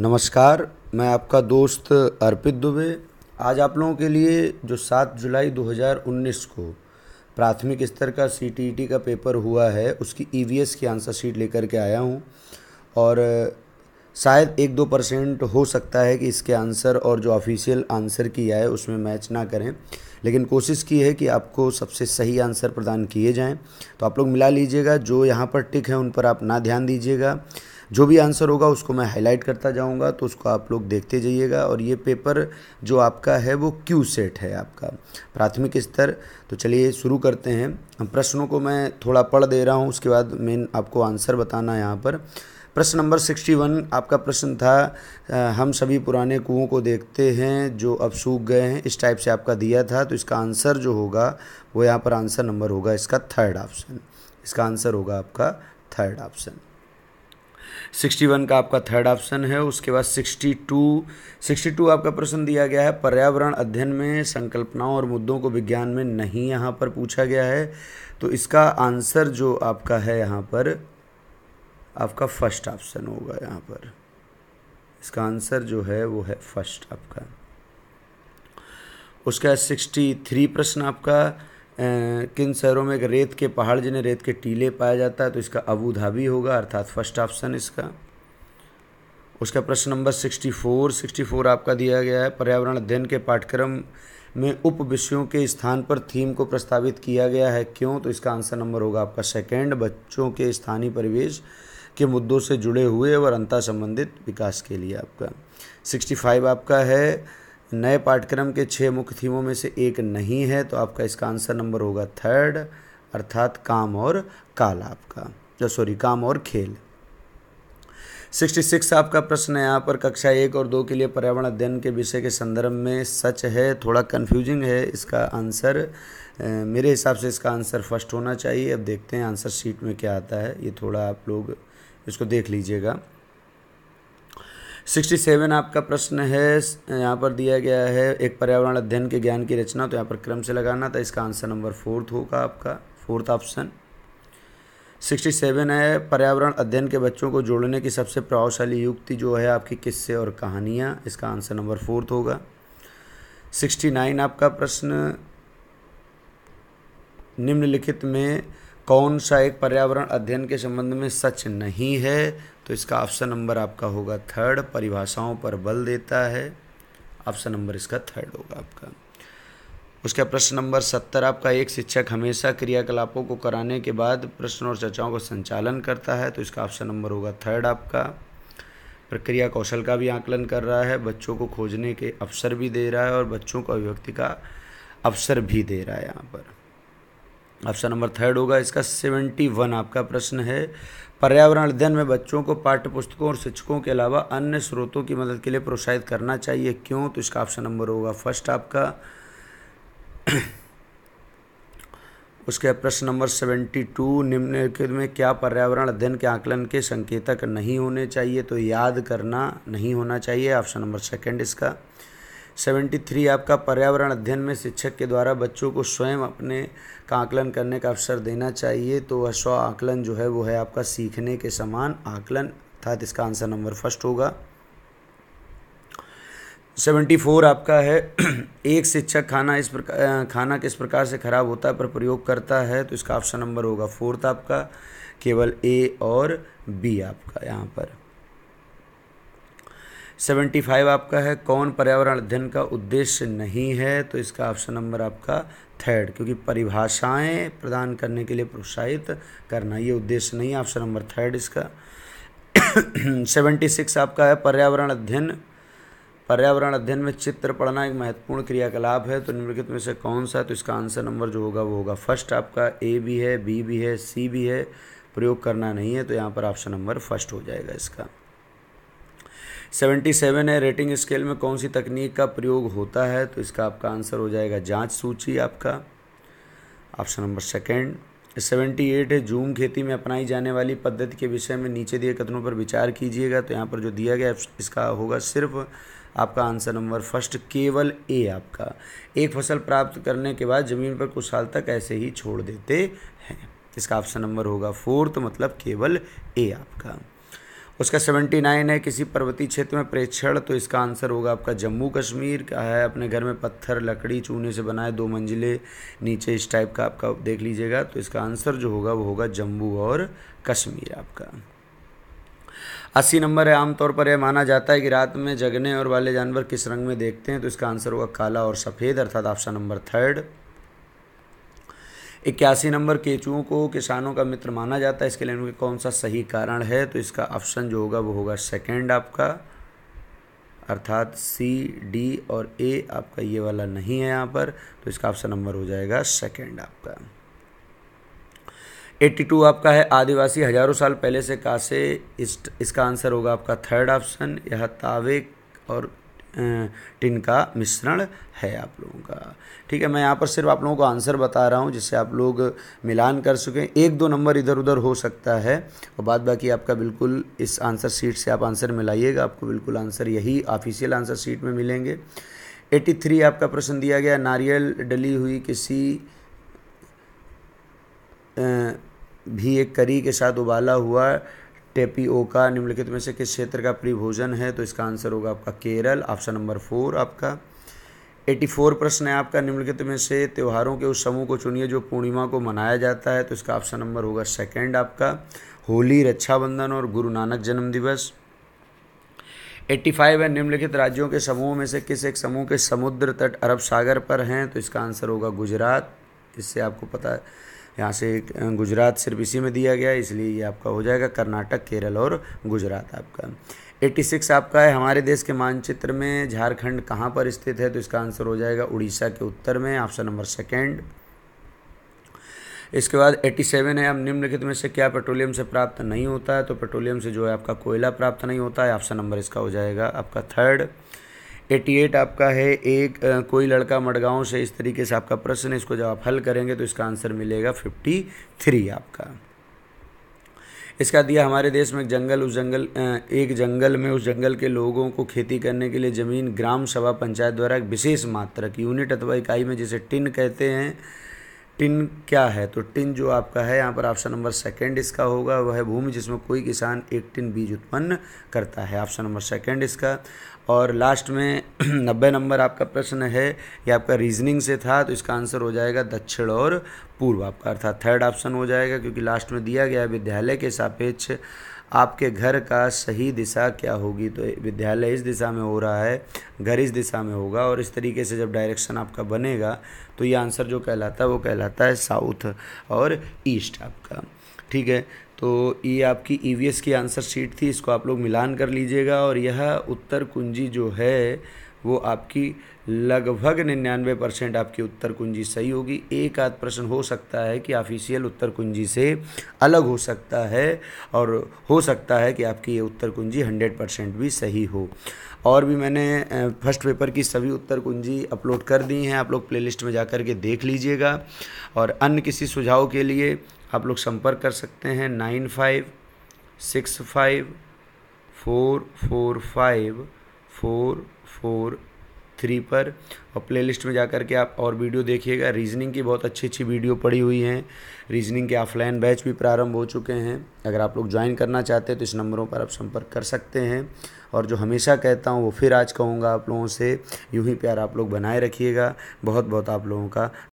नमस्कार मैं आपका दोस्त अर्पित दुबे आज आप लोगों के लिए जो 7 जुलाई 2019 को प्राथमिक स्तर का सी e का पेपर हुआ है उसकी ई e की आंसर शीट लेकर के आया हूँ और शायद एक दो परसेंट हो सकता है कि इसके आंसर और जो ऑफिशियल आंसर किया है उसमें मैच ना करें लेकिन कोशिश की है कि आपको सबसे सही आंसर प्रदान किए जाएं तो आप लोग मिला लीजिएगा जो यहाँ पर टिक है उन पर आप ना ध्यान दीजिएगा जो भी आंसर होगा उसको मैं हाईलाइट करता जाऊँगा तो उसको आप लोग देखते जाइएगा और ये पेपर जो आपका है वो क्यू सेट है आपका प्राथमिक स्तर तो चलिए शुरू करते हैं प्रश्नों को मैं थोड़ा पढ़ दे रहा हूँ उसके बाद मेन आपको आंसर बताना है यहाँ पर प्रश्न नंबर सिक्सटी वन आपका प्रश्न था आ, हम सभी पुराने कुओं को देखते हैं जो अब सूख गए हैं इस टाइप से आपका दिया था तो इसका आंसर जो होगा वो यहाँ पर आंसर नंबर होगा इसका थर्ड ऑप्शन इसका आंसर होगा आपका थर्ड ऑप्शन सिक्सटी वन का आपका थर्ड ऑप्शन है उसके बाद सिक्सटी टू सिक्सटी टू आपका प्रश्न दिया गया है पर्यावरण अध्ययन में संकल्पनाओं और मुद्दों को विज्ञान में नहीं यहाँ पर पूछा गया है तो इसका आंसर जो आपका है यहाँ पर आपका फर्स्ट ऑप्शन होगा यहाँ पर इसका आंसर जो है वो है फर्स्ट आपका उसका सिक्सटी थ्री प्रश्न आपका किन शहरों में रेत के पहाड़ जिन्हें रेत के टीले पाया जाता है तो इसका अबू धाबी होगा अर्थात फर्स्ट ऑप्शन इसका उसका प्रश्न number sixty four sixty four आपका दिया गया है पर्यावरण अध्ययन के पाठ्यक्रम में उप विषयों के स्थान पर थीम को प्रस्तावित किया गया है क्यों तो इसका आंसर नंबर होगा आपका सेकेंड बच्चों के स्थानीय परिवेश के मुद्दों से जुड़े हुए और अंतर संबंधित विकास के लिए आपका सिक्सटी फाइव आपका है नए पाठ्यक्रम के छः मुख्य थीमों में से एक नहीं है तो आपका इसका आंसर नंबर होगा थर्ड अर्थात काम और काल आपका जो सॉरी काम और खेल सिक्सटी सिक्स आपका प्रश्न है यहाँ पर कक्षा एक और दो के लिए पर्यावरण अध्ययन के विषय के संदर्भ में सच है थोड़ा कन्फ्यूजिंग है इसका आंसर मेरे हिसाब से इसका आंसर फर्स्ट होना चाहिए अब देखते हैं आंसर शीट में क्या आता है ये थोड़ा आप लोग इसको देख लीजिएगा सिक्सटी सेवन आपका प्रश्न है यहाँ पर दिया गया है एक पर्यावरण अध्ययन के ज्ञान की रचना तो यहाँ पर क्रम से लगाना था इसका आंसर नंबर फोर्थ होगा आपका फोर्थ ऑप्शन सिक्सटी सेवन है पर्यावरण अध्ययन के बच्चों को जोड़ने की सबसे प्रभावशाली युक्ति जो है आपकी किस्से और कहानियाँ इसका आंसर नंबर फोर्थ होगा सिक्सटी नाइन आपका प्रश्न निम्नलिखित में कौन सा एक पर्यावरण अध्ययन के संबंध में सच नहीं है तो इसका ऑप्शन नंबर आपका होगा थर्ड परिभाषाओं पर बल देता है ऑप्शन नंबर इसका थर्ड होगा आपका उसका प्रश्न नंबर सत्तर आपका एक शिक्षक हमेशा क्रियाकलापों को कराने के बाद प्रश्न और चर्चाओं का संचालन करता है तो इसका ऑप्शन नंबर होगा थर्ड आपका प्रक्रिया कौशल का भी आकलन कर रहा है बच्चों को खोजने के अवसर भी दे रहा है और बच्चों को अभिव्यक्ति का अवसर भी दे रहा है यहाँ पर ऑप्शन नंबर थर्ड होगा इसका सेवेंटी वन आपका प्रश्न है पर्यावरण अध्ययन में बच्चों को पाठ्य पुस्तकों और शिक्षकों के अलावा अन्य स्रोतों की मदद के लिए प्रोत्साहित करना चाहिए क्यों तो इसका ऑप्शन नंबर होगा फर्स्ट आपका उसके प्रश्न नंबर सेवेंटी टू निम्नलिखित में क्या पर्यावरण अध्ययन के आकलन के संकेतक नहीं होने चाहिए तो याद करना नहीं होना चाहिए ऑप्शन नंबर सेकंड इसका थ्री आपका पर्यावरण अध्ययन में शिक्षक के द्वारा बच्चों को स्वयं अपने का आकलन करने का अवसर देना चाहिए तो वह स्व आकलन जो है वो है आपका सीखने के समान आकलन अर्थात इसका आंसर नंबर फर्स्ट होगा सेवेंटी फोर आपका है एक शिक्षक खाना इस प्रकार खाना किस प्रकार से खराब होता है पर प्रयोग करता है तो इसका ऑप्शन नंबर होगा फोर्थ आपका केवल ए और बी आपका यहाँ पर सेवेंटी फाइव आपका है कौन पर्यावरण अध्ययन का उद्देश्य नहीं है तो इसका ऑप्शन नंबर आपका थर्ड क्योंकि परिभाषाएं प्रदान करने के लिए प्रोत्साहित करना ये उद्देश्य नहीं है ऑप्शन नंबर थर्ड इसका सेवेंटी सिक्स आपका है पर्यावरण अध्ययन पर्यावरण अध्ययन में चित्र पढ़ना एक महत्वपूर्ण क्रियाकलाप है तो निम्नलिखित में से कौन सा है तो इसका आंसर नंबर जो होगा वो होगा फर्स्ट आपका ए भी है बी भी है सी भी है प्रयोग करना नहीं है तो यहाँ पर ऑप्शन नंबर फर्स्ट हो जाएगा इसका सेवेंटी सेवन है रेटिंग स्केल में कौन सी तकनीक का प्रयोग होता है तो इसका आपका आंसर हो जाएगा जांच सूची आपका option number second seventy eight है जूम खेती में अपनाई जाने वाली पद्धति के विषय में नीचे दिए कथनों पर विचार कीजिएगा तो यहाँ पर जो दिया गया इसका होगा सिर्फ आपका आंसर नंबर फर्स्ट केवल ए आपका एक फसल प्राप्त करने के बाद ज़मीन पर कुछ साल तक ऐसे ही छोड़ देते हैं इसका ऑप्शन नंबर होगा फोर्थ मतलब केवल ए आपका उसका सेवेंटी नाइन है किसी पर्वतीय क्षेत्र में प्रेक्षण तो इसका आंसर होगा आपका जम्मू कश्मीर का है अपने घर में पत्थर लकड़ी चूने से बनाए दो मंजिले नीचे इस टाइप का आपका देख लीजिएगा तो इसका आंसर जो होगा वो होगा जम्मू और कश्मीर आपका अस्सी नंबर है आमतौर पर यह माना जाता है कि रात में जगने और वाले जानवर किस रंग में देखते हैं तो इसका आंसर होगा काला और सफ़ेद अर्थात ऑप्शन नंबर थर्ड इक्यासी नंबर केचुओं को किसानों का मित्र माना जाता है इसके लिए कौन सा सही कारण है तो इसका ऑप्शन जो होगा वो होगा सेकेंड आपका अर्थात सी डी और ए आपका ये वाला नहीं है यहाँ पर तो इसका ऑप्शन नंबर हो जाएगा सेकेंड आपका 82 आपका है आदिवासी हजारों साल पहले से कासे इस इसका आंसर होगा आपका थर्ड ऑप्शन यह तावे और टिन का मिश्रण है आप लोगों का ठीक है मैं यहाँ पर सिर्फ आप लोगों को आंसर बता रहा हूँ जिससे आप लोग मिलान कर सकें एक दो नंबर इधर उधर हो सकता है और बाद बाकी आपका बिल्कुल इस आंसर शीट से आप आंसर मिलाइएगा आपको बिल्कुल आंसर यही ऑफिशियल आंसर शीट में मिलेंगे 83 आपका प्रश्न दिया गया नारियल डली हुई किसी भी एक करी के साथ उबाला हुआ टेपीओका निम्नलिखित में से किस क्षेत्र का परिभोजन भोजन है तो इसका आंसर होगा आपका केरल ऑप्शन नंबर फोर आपका 84 प्रश्न है आपका निम्नलिखित में से त्योहारों के उस समूह को चुनिए जो पूर्णिमा को मनाया जाता है तो इसका ऑप्शन नंबर होगा सेकंड आपका होली रक्षाबंधन और गुरु नानक जन्म दिवस 85 है निम्नलिखित राज्यों के समूह में से किस एक समूह के समुद्र तट अरब सागर पर हैं तो इसका आंसर होगा गुजरात इससे आपको पता है यहाँ से गुजरात सिर्फ इसी में दिया गया है इसलिए ये आपका हो जाएगा कर्नाटक केरल और गुजरात आपका 86 आपका है हमारे देश के मानचित्र में झारखंड कहाँ पर स्थित है तो इसका आंसर हो जाएगा उड़ीसा के उत्तर में ऑप्शन नंबर सेकेंड इसके बाद 87 है अब निम्नलिखित में से क्या पेट्रोलियम से प्राप्त नहीं होता है तो पेट्रोलियम से जो है आपका कोयला प्राप्त नहीं होता है ऑप्शन नंबर इसका हो जाएगा आपका थर्ड 88 आपका है एक आ, कोई लड़का मडगांव से इस तरीके से आपका प्रश्न है इसको जब आप हल करेंगे तो इसका आंसर मिलेगा 53 आपका इसका दिया हमारे देश में एक जंगल उस जंगल एक जंगल में उस जंगल के लोगों को खेती करने के लिए ज़मीन ग्राम सभा पंचायत द्वारा एक विशेष की यूनिट अथवा इकाई में जिसे टिन कहते हैं टिन क्या है तो टिन जो आपका है यहाँ पर ऑप्शन नंबर सेकंड इसका होगा वह भूमि जिसमें कोई किसान एक टिन बीज उत्पन्न करता है ऑप्शन नंबर सेकंड इसका और लास्ट में नब्बे नंबर आपका प्रश्न है या आपका रीजनिंग से था तो इसका आंसर हो जाएगा दक्षिण और पूर्व आपका अर्थात थर्ड ऑप्शन हो जाएगा क्योंकि लास्ट में दिया गया है विद्यालय के सापेक्ष आपके घर का सही दिशा क्या होगी तो विद्यालय इस दिशा में हो रहा है घर इस दिशा में होगा और इस तरीके से जब डायरेक्शन आपका बनेगा तो ये आंसर जो कहलाता है वो कहलाता है साउथ और ईस्ट आपका ठीक है तो ये आपकी ई की आंसर शीट थी इसको आप लोग मिलान कर लीजिएगा और यह उत्तर कुंजी जो है वो आपकी लगभग निन्यानवे परसेंट आपकी उत्तर कुंजी सही होगी एक आध प्रश्न हो सकता है कि ऑफिशियल उत्तर कुंजी से अलग हो सकता है और हो सकता है कि आपकी ये उत्तर कुंजी हंड्रेड परसेंट भी सही हो और भी मैंने फर्स्ट पेपर की सभी उत्तर कुंजी अपलोड कर दी हैं आप लोग प्लेलिस्ट में जा कर के देख लीजिएगा और अन्य किसी सुझाव के लिए आप लोग संपर्क कर सकते हैं nine five six five four four five four four three पर और प्लेलिस्ट में जा कर के आप और वीडियो देखिएगा रीजनिंग की बहुत अच्छी अच्छी वीडियो पड़ी हुई हैं रीजनिंग के ऑफलाइन बैच भी प्रारंभ हो चुके हैं अगर आप लोग ज्वाइन करना चाहते हैं तो इस नंबरों पर आप संपर्क कर सकते हैं और जो हमेशा कहता हूँ वो फिर आज कहूँगा आप लोगों से यूँ ही प्यार आप लोग बनाए रखिएगा बहुत बहुत आप लोगों का